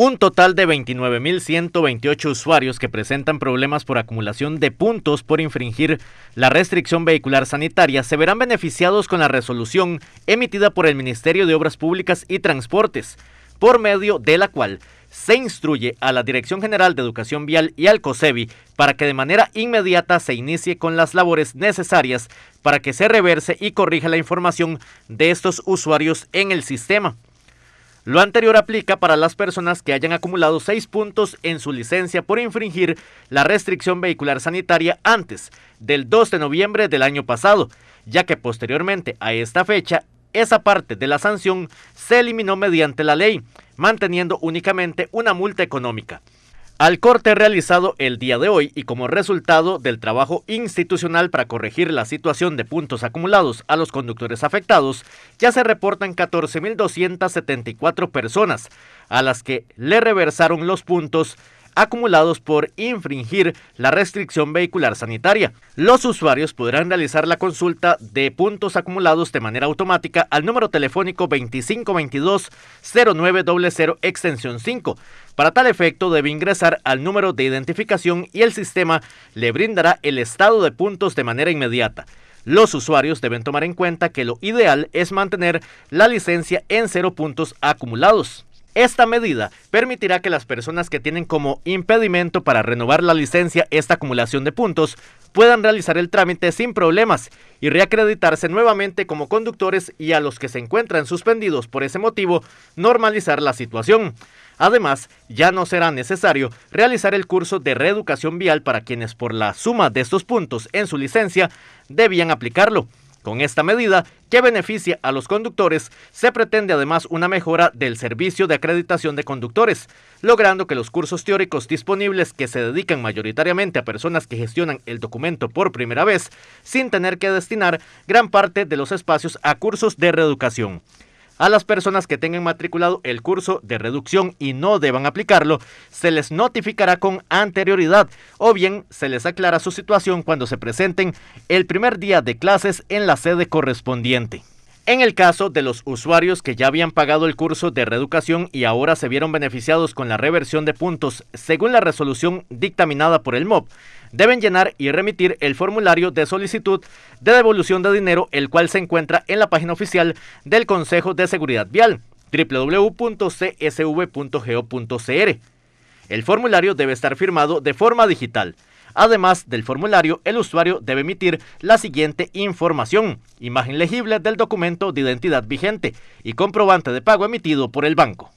Un total de 29.128 usuarios que presentan problemas por acumulación de puntos por infringir la restricción vehicular sanitaria se verán beneficiados con la resolución emitida por el Ministerio de Obras Públicas y Transportes, por medio de la cual se instruye a la Dirección General de Educación Vial y al COSEBI para que de manera inmediata se inicie con las labores necesarias para que se reverse y corrija la información de estos usuarios en el sistema. Lo anterior aplica para las personas que hayan acumulado seis puntos en su licencia por infringir la restricción vehicular sanitaria antes del 2 de noviembre del año pasado, ya que posteriormente a esta fecha esa parte de la sanción se eliminó mediante la ley, manteniendo únicamente una multa económica. Al corte realizado el día de hoy y como resultado del trabajo institucional para corregir la situación de puntos acumulados a los conductores afectados, ya se reportan 14.274 personas a las que le reversaron los puntos acumulados por infringir la restricción vehicular sanitaria. Los usuarios podrán realizar la consulta de puntos acumulados de manera automática al número telefónico 2522-0900 extensión 5. Para tal efecto debe ingresar al número de identificación y el sistema le brindará el estado de puntos de manera inmediata. Los usuarios deben tomar en cuenta que lo ideal es mantener la licencia en cero puntos acumulados. Esta medida permitirá que las personas que tienen como impedimento para renovar la licencia esta acumulación de puntos puedan realizar el trámite sin problemas y reacreditarse nuevamente como conductores y a los que se encuentran suspendidos por ese motivo normalizar la situación. Además, ya no será necesario realizar el curso de reeducación vial para quienes por la suma de estos puntos en su licencia debían aplicarlo. Con esta medida, que beneficia a los conductores, se pretende además una mejora del servicio de acreditación de conductores, logrando que los cursos teóricos disponibles que se dedican mayoritariamente a personas que gestionan el documento por primera vez, sin tener que destinar gran parte de los espacios a cursos de reeducación. A las personas que tengan matriculado el curso de reducción y no deban aplicarlo, se les notificará con anterioridad o bien se les aclara su situación cuando se presenten el primer día de clases en la sede correspondiente. En el caso de los usuarios que ya habían pagado el curso de reeducación y ahora se vieron beneficiados con la reversión de puntos, según la resolución dictaminada por el MOB, deben llenar y remitir el formulario de solicitud de devolución de dinero, el cual se encuentra en la página oficial del Consejo de Seguridad Vial, www.csv.go.cr. El formulario debe estar firmado de forma digital. Además del formulario, el usuario debe emitir la siguiente información, imagen legible del documento de identidad vigente y comprobante de pago emitido por el banco.